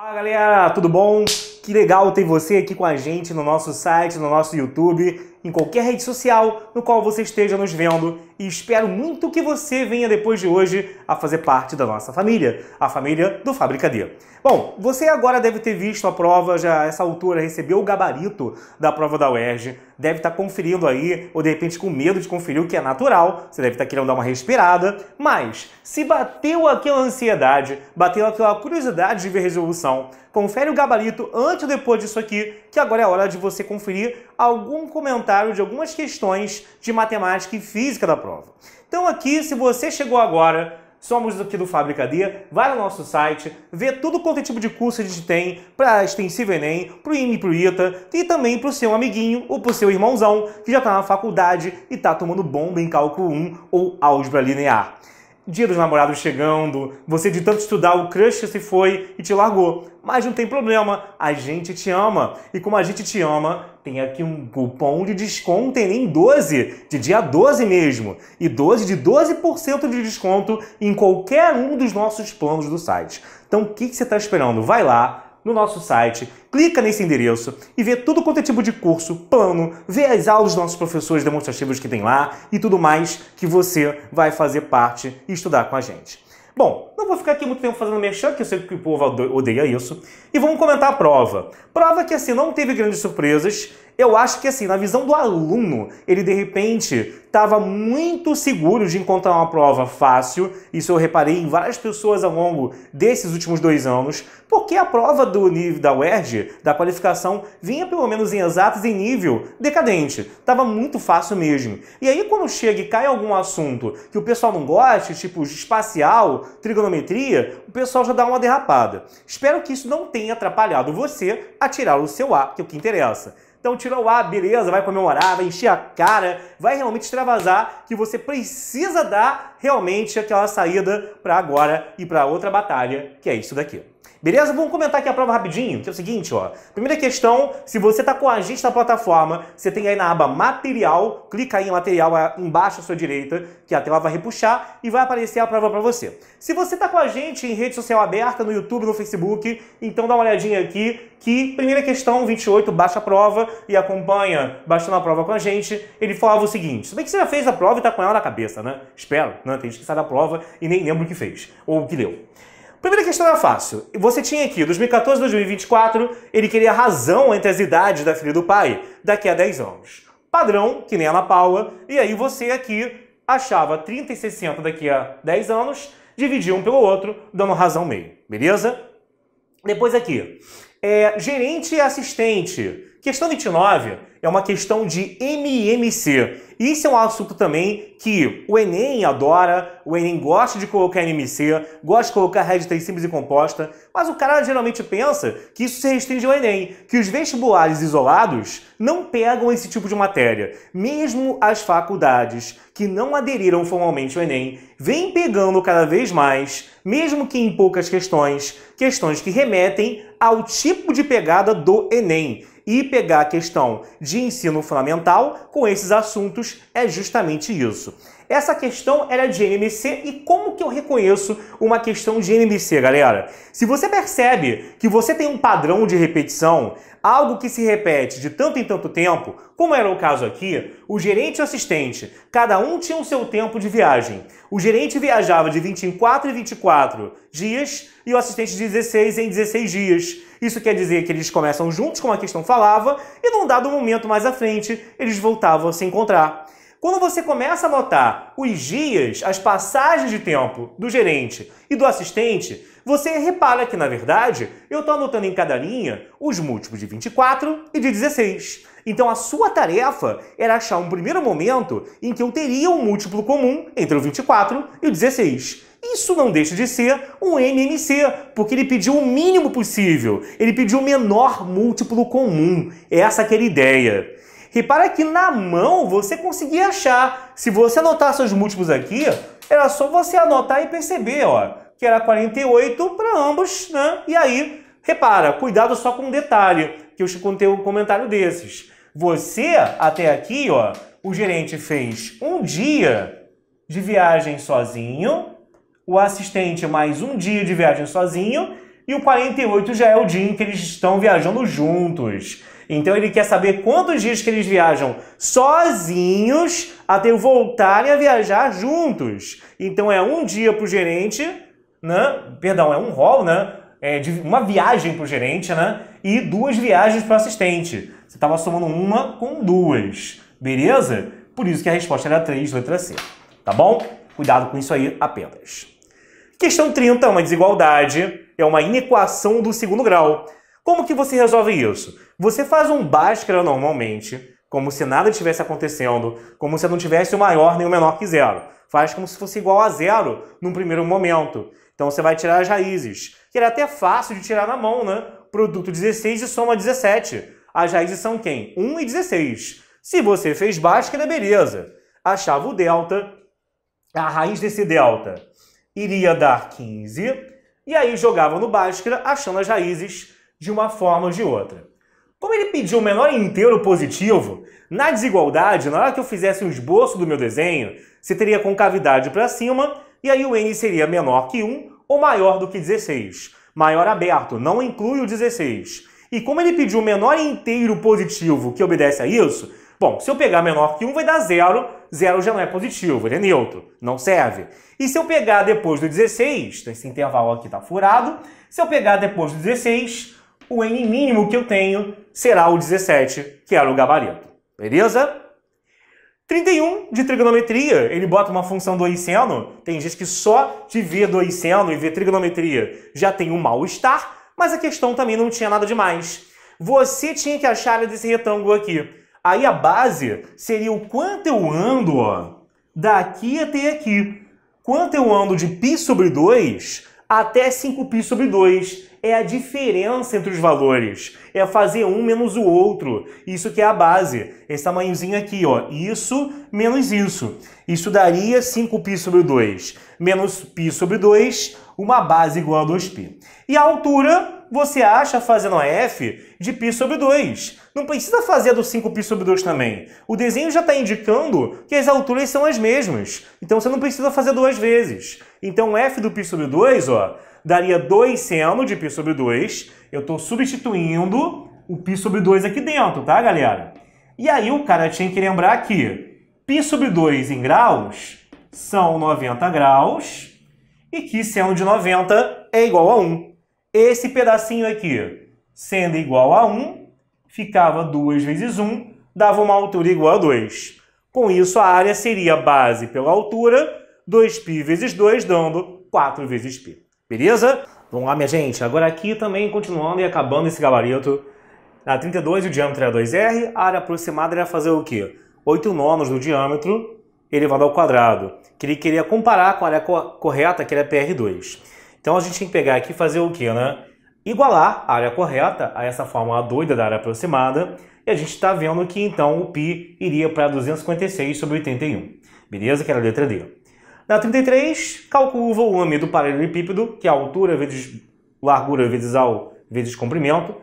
Fala galera, tudo bom? Que legal ter você aqui com a gente no nosso site, no nosso YouTube em qualquer rede social no qual você esteja nos vendo e espero muito que você venha depois de hoje a fazer parte da nossa família, a família do Fábrica D. Bom, você agora deve ter visto a prova, já essa altura recebeu o gabarito da prova da UERJ, deve estar tá conferindo aí, ou de repente com medo de conferir o que é natural, você deve estar tá querendo dar uma respirada, mas se bateu aquela ansiedade, bateu aquela curiosidade de ver resolução, confere o gabarito antes ou depois disso aqui, que agora é hora de você conferir algum comentário comentário de algumas questões de matemática e física da prova. Então aqui, se você chegou agora, somos aqui do Fábrica D, vai no nosso site, vê tudo quanto é tipo de curso a gente tem para extensivo Enem, para o IME e para o ITA, e também para o seu amiguinho ou para o seu irmãozão que já está na faculdade e está tomando bomba em cálculo 1 ou álgebra linear dia dos namorados chegando, você de tanto estudar, o crush se foi e te largou. Mas não tem problema, a gente te ama. E como a gente te ama, tem aqui um cupom de desconto em 12, de dia 12 mesmo. E 12 de 12% de desconto em qualquer um dos nossos planos do site. Então o que, que você está esperando? Vai lá, no nosso site, clica nesse endereço e vê tudo quanto é tipo de curso, plano, vê as aulas dos nossos professores demonstrativos que tem lá e tudo mais que você vai fazer parte e estudar com a gente. Bom, não vou ficar aqui muito tempo fazendo merchan, que eu sei que o povo odeia isso. E vamos comentar a prova. Prova que, assim, não teve grandes surpresas. Eu acho que, assim, na visão do aluno, ele, de repente, estava muito seguro de encontrar uma prova fácil. Isso eu reparei em várias pessoas ao longo desses últimos dois anos. Porque a prova do nível da UERJ, da qualificação, vinha, pelo menos em exatas, em nível decadente. Tava muito fácil mesmo. E aí, quando chega e cai algum assunto que o pessoal não gosta, tipo espacial, trigonometria, o pessoal já dá uma derrapada. Espero que isso não tenha atrapalhado você a tirar o seu A, que é o que interessa. Então tirou o A, beleza, vai comemorar, vai encher a cara, vai realmente extravasar que você precisa dar realmente aquela saída para agora e para outra batalha, que é isso daqui. Beleza? Vamos comentar aqui a prova rapidinho, que é o seguinte, ó. Primeira questão, se você está com a gente na plataforma, você tem aí na aba material, clica aí em material embaixo à sua direita, que a tela vai repuxar e vai aparecer a prova para você. Se você está com a gente em rede social aberta, no YouTube, no Facebook, então dá uma olhadinha aqui, que primeira questão, 28, baixa a prova e acompanha baixando a prova com a gente. Ele falava o seguinte, se bem que você já fez a prova e está com ela na cabeça, né? Espero, né? Tem gente que sai da prova e nem lembra o que fez, ou o que leu. Primeira questão é fácil. Você tinha aqui, 2014 2024, ele queria razão entre as idades da filha do pai daqui a 10 anos. Padrão, que nem Ana Paula, e aí você aqui achava 30 e 60 daqui a 10 anos, dividia um pelo outro, dando razão meio, beleza? Depois aqui, é, gerente e assistente. Questão 29, é uma questão de MMC. Isso é um assunto também que o Enem adora, o Enem gosta de colocar MMC, gosta de colocar hashtag simples e composta, mas o cara geralmente pensa que isso se restringe ao Enem, que os vestibulares isolados não pegam esse tipo de matéria. Mesmo as faculdades que não aderiram formalmente ao Enem vêm pegando cada vez mais, mesmo que em poucas questões, questões que remetem ao tipo de pegada do Enem e pegar a questão de ensino fundamental com esses assuntos é justamente isso. Essa questão era de NMC e como que eu reconheço uma questão de NMC, galera? Se você percebe que você tem um padrão de repetição, algo que se repete de tanto em tanto tempo, como era o caso aqui, o gerente e o assistente, cada um tinha o seu tempo de viagem. O gerente viajava de 24 em 24 dias e o assistente de 16 em 16 dias. Isso quer dizer que eles começam juntos, como a questão falava, e num dado momento mais à frente, eles voltavam a se encontrar. Quando você começa a notar os dias, as passagens de tempo do gerente e do assistente, você repara que, na verdade, eu estou anotando em cada linha os múltiplos de 24 e de 16. Então a sua tarefa era achar um primeiro momento em que eu teria um múltiplo comum entre o 24 e o 16. Isso não deixa de ser um MMC, porque ele pediu o mínimo possível, ele pediu o menor múltiplo comum. É essa que era a ideia. Repara que na mão você conseguia achar. Se você anotar seus múltiplos aqui, era só você anotar e perceber, ó, que era 48 para ambos, né? E aí, repara, cuidado só com um detalhe, que eu te contei um comentário desses. Você, até aqui, ó, o gerente fez um dia de viagem sozinho, o assistente mais um dia de viagem sozinho, e o 48 já é o dia em que eles estão viajando juntos. Então ele quer saber quantos dias que eles viajam sozinhos até voltarem a viajar juntos. Então é um dia para o gerente, né? Perdão, é um rol, né? É de uma viagem para o gerente, né? E duas viagens para o assistente. Você estava somando uma com duas, beleza? Por isso que a resposta era 3, letra C. Tá bom? Cuidado com isso aí apenas. Questão 30, uma desigualdade, é uma inequação do segundo grau. Como que você resolve isso? Você faz um Bhaskara normalmente, como se nada estivesse acontecendo, como se não tivesse o maior nem o menor que zero. Faz como se fosse igual a zero num primeiro momento. Então você vai tirar as raízes, que era até fácil de tirar na mão, né? Produto 16 e soma 17. As raízes são quem? 1 e 16. Se você fez Bhaskara, beleza. Achava o delta, a raiz desse delta iria dar 15, e aí jogava no Bhaskara achando as raízes de uma forma ou de outra. Como ele pediu o menor inteiro positivo, na desigualdade, na hora que eu fizesse um esboço do meu desenho, você teria concavidade para cima e aí o n seria menor que 1 ou maior do que 16. Maior aberto, não inclui o 16. E como ele pediu o menor inteiro positivo que obedece a isso, bom, se eu pegar menor que 1 vai dar zero, zero já não é positivo, ele é neutro, não serve. E se eu pegar depois do 16, então esse intervalo aqui está furado, se eu pegar depois do 16, o n mínimo que eu tenho será o 17, que era o gabarito. Beleza? 31 de trigonometria, ele bota uma função do seno. Tem gente que só de ver do seno e ver trigonometria já tem um mal-estar, mas a questão também não tinha nada demais. Você tinha que achar esse desse retângulo aqui. Aí a base seria o quanto eu ando ó, daqui até aqui. Quanto eu ando de π sobre 2 até 5π sobre 2. É a diferença entre os valores. É fazer um menos o outro. Isso que é a base. Esse tamanhozinho aqui, ó. Isso menos isso. Isso daria 5π sobre 2 menos π sobre 2, uma base igual a 2π. E a altura você acha fazendo a f de π sobre 2. Não precisa fazer a do 5π sobre 2 também. O desenho já está indicando que as alturas são as mesmas. Então você não precisa fazer duas vezes. Então f do π sobre 2 ó, daria 2 seno de π sobre 2. Eu estou substituindo o π sobre 2 aqui dentro, tá, galera? E aí o cara tinha que lembrar que π sobre 2 em graus são 90 graus e que seno de 90 é igual a 1. Esse pedacinho aqui, sendo igual a 1, ficava 2 vezes 1, dava uma altura igual a 2. Com isso, a área seria base pela altura, 2π vezes 2, dando 4 vezes π. Beleza? Vamos lá, minha gente. Agora aqui também, continuando e acabando esse gabarito, na 32 o diâmetro era 2r, a área aproximada ia fazer o quê? 8 nonos do diâmetro elevado ao quadrado, que ele queria comparar com a área correta, que era PR2. Então a gente tem que pegar aqui e fazer o que, né? Igualar a área correta a essa fórmula doida da área aproximada, e a gente está vendo que então o π iria para 256 sobre 81. Beleza? Que era a letra D. Na 33, calculo o volume do paralelepípedo, que é a altura vezes largura vezes ao vezes comprimento,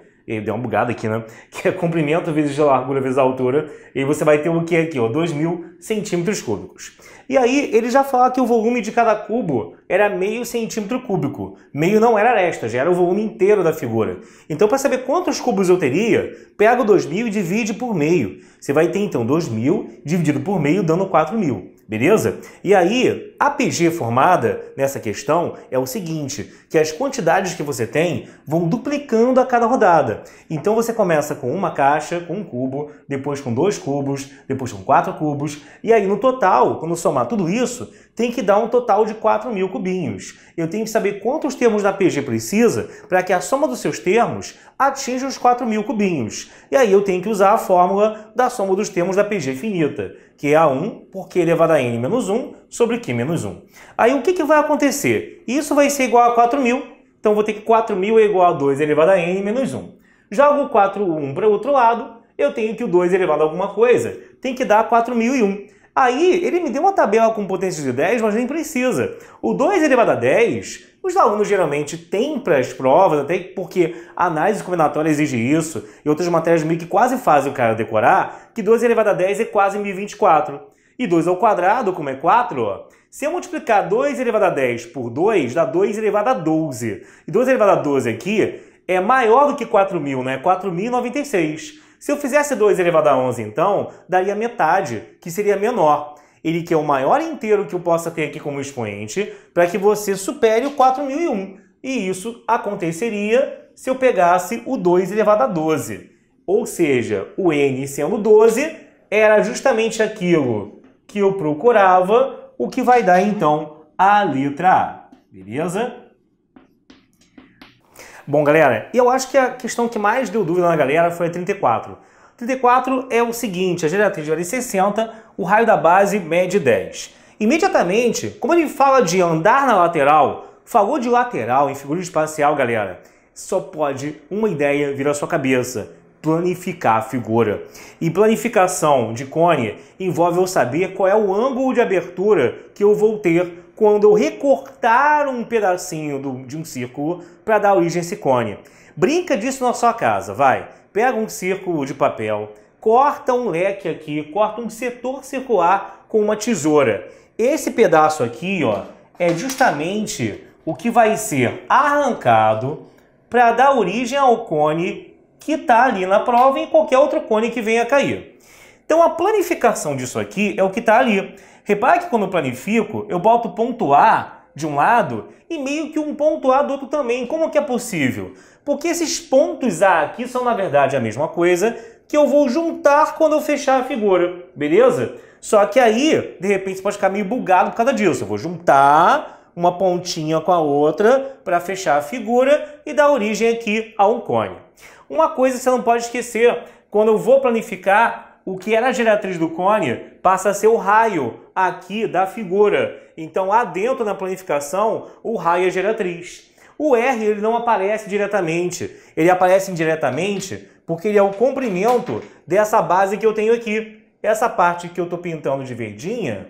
deu uma bugada aqui, né? Que é comprimento vezes largura vezes altura, e você vai ter o que aqui, ó, 2.000 centímetros cúbicos. E aí ele já fala que o volume de cada cubo era meio centímetro cúbico. Meio não era aresta, já era o volume inteiro da figura. Então para saber quantos cubos eu teria, pega o 2.000 e divide por meio. Você vai ter então 2.000 dividido por meio dando 4.000 beleza? E aí, a PG formada nessa questão é o seguinte, que as quantidades que você tem vão duplicando a cada rodada. Então você começa com uma caixa, com um cubo, depois com dois cubos, depois com quatro cubos, e aí no total, quando somar tudo isso, tem que dar um total de 4 mil cubinhos. Eu tenho que saber quantos termos da PG precisa para que a soma dos seus termos atinja os 4 mil cubinhos. E aí eu tenho que usar a fórmula da soma dos termos da PG finita que é A1, porque elevado a n menos 1 sobre Q menos 1. Aí o que, que vai acontecer? Isso vai ser igual a 4.000, então vou ter que 4.000 é igual a 2 elevado a n menos 1. Jogo 4.1 para o outro lado, eu tenho que o 2 elevado a alguma coisa tem que dar 4.001. Aí ele me deu uma tabela com potência de 10, mas nem precisa. O 2 elevado a 10 os alunos geralmente têm para as provas, até porque a análise combinatória exige isso, e outras matérias meio que quase fazem o cara decorar, que 2 elevado a 10 é quase 1024. E 2 ao quadrado, como é 4, ó, se eu multiplicar 2 elevado a 10 por 2, dá 2 elevado a 12. E 2 elevado a 12 aqui é maior do que 4.000, né? 4.096. Se eu fizesse 2 elevado a 11, então, daria metade, que seria menor ele quer é o maior inteiro que eu possa ter aqui como expoente para que você supere o 4001. E isso aconteceria se eu pegasse o 2 elevado a 12. Ou seja, o n sendo 12 era justamente aquilo que eu procurava, o que vai dar então a letra A. Beleza? Bom, galera, eu acho que a questão que mais deu dúvida na galera foi a 34. 34 é o seguinte, a geratriz vale 60, o raio da base mede 10. Imediatamente, como ele fala de andar na lateral, falou de lateral em figura espacial, galera, só pode uma ideia vir à sua cabeça, planificar a figura. E planificação de cone envolve eu saber qual é o ângulo de abertura que eu vou ter quando eu recortar um pedacinho do, de um círculo para dar origem a esse cone. Brinca disso na sua casa, vai pega um círculo de papel, corta um leque aqui, corta um setor circular com uma tesoura. Esse pedaço aqui, ó, é justamente o que vai ser arrancado para dar origem ao cone que está ali na prova e qualquer outro cone que venha a cair. Então a planificação disso aqui é o que está ali. Repare que quando eu planifico, eu boto ponto A de um lado e meio que um ponto A do outro também. Como que é possível? Porque esses pontos A aqui são, na verdade, a mesma coisa que eu vou juntar quando eu fechar a figura, beleza? Só que aí, de repente, você pode ficar meio bugado por causa disso. Eu vou juntar uma pontinha com a outra para fechar a figura e dar origem aqui a um cone. Uma coisa que você não pode esquecer quando eu vou planificar o que era a geratriz do cone passa a ser o raio aqui da figura. Então, adentro dentro na planificação, o raio é geratriz. O R ele não aparece diretamente, ele aparece indiretamente porque ele é o comprimento dessa base que eu tenho aqui. Essa parte que eu estou pintando de verdinha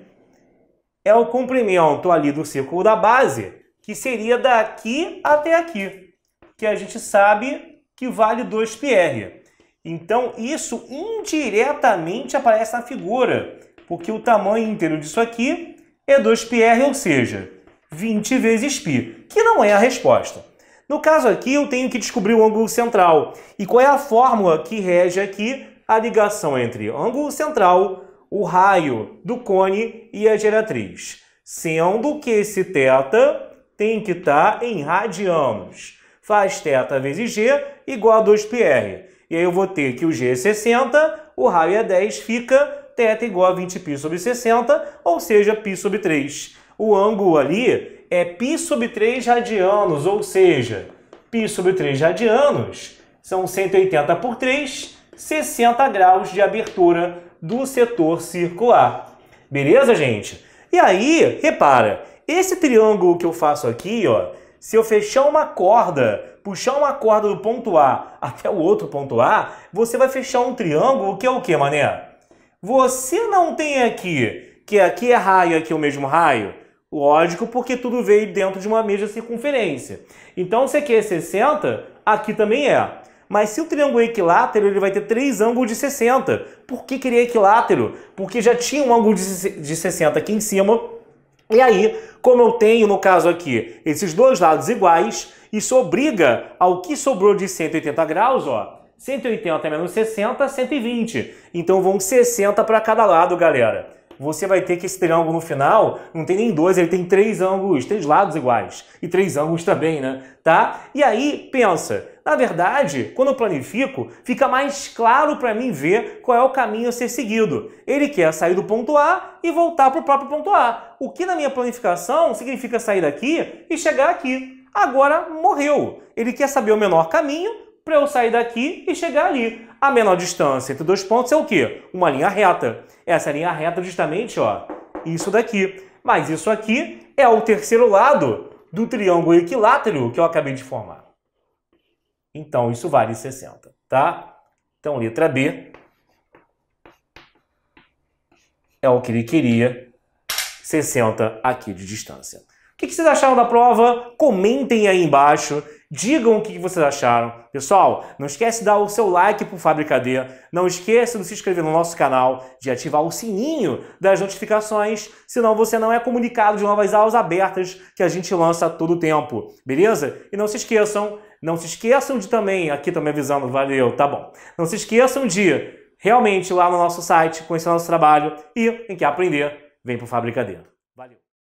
é o comprimento ali do círculo da base, que seria daqui até aqui, que a gente sabe que vale 2πr. Então, isso indiretamente aparece na figura, porque o tamanho inteiro disso aqui é 2πr, ou seja, 20 vezes π, que não é a resposta. No caso aqui, eu tenho que descobrir o ângulo central. E qual é a fórmula que rege aqui a ligação entre ângulo central, o raio do cone e a geratriz? Sendo que esse θ tem que estar tá em radianos. Faz θ vezes g igual a 2πr. E aí eu vou ter que o G é 60, o raio é 10, fica θ igual a 20π sobre 60, ou seja, π sobre 3. O ângulo ali é π sobre 3 radianos, ou seja, π sobre 3 radianos são 180 por 3, 60 graus de abertura do setor circular. Beleza, gente? E aí, repara, esse triângulo que eu faço aqui, ó, se eu fechar uma corda, puxar uma corda do ponto A até o outro ponto A, você vai fechar um triângulo que é o que, mané? Você não tem aqui que aqui é raio, aqui é o mesmo raio? Lógico, porque tudo veio dentro de uma mesma circunferência. Então, se aqui é 60, aqui também é. Mas se o triângulo é equilátero, ele vai ter três ângulos de 60. Por que, que ele é equilátero? Porque já tinha um ângulo de 60 aqui em cima e aí, como eu tenho no caso aqui esses dois lados iguais, isso obriga ao que sobrou de 180 graus, ó, 180 menos 60, 120. Então vão 60 para cada lado, galera. Você vai ter que esse triângulo no final não tem nem dois, ele tem três ângulos, três lados iguais. E três ângulos também, né? Tá? E aí, pensa, na verdade, quando eu planifico, fica mais claro para mim ver qual é o caminho a ser seguido. Ele quer sair do ponto A e voltar para o próprio ponto A. O que na minha planificação significa sair daqui e chegar aqui. Agora morreu. Ele quer saber o menor caminho para eu sair daqui e chegar ali. A menor distância entre dois pontos é o quê? Uma linha reta. Essa linha reta justamente, ó, isso daqui. Mas isso aqui é o terceiro lado do triângulo equilátero que eu acabei de formar. Então, isso vale 60, tá? Então, letra B é o que ele queria, 60 aqui de distância. O que vocês acharam da prova? Comentem aí embaixo, digam o que vocês acharam. Pessoal, não esquece de dar o seu like pro Fábrica D, não esqueça de se inscrever no nosso canal, de ativar o sininho das notificações, senão você não é comunicado de novas aulas abertas que a gente lança todo o tempo, beleza? E não se esqueçam não se esqueçam de também, aqui também avisando, valeu, tá bom. Não se esqueçam de realmente lá no nosso site conhecer nosso trabalho e quem que aprender, vem para o Fábrica Dentro.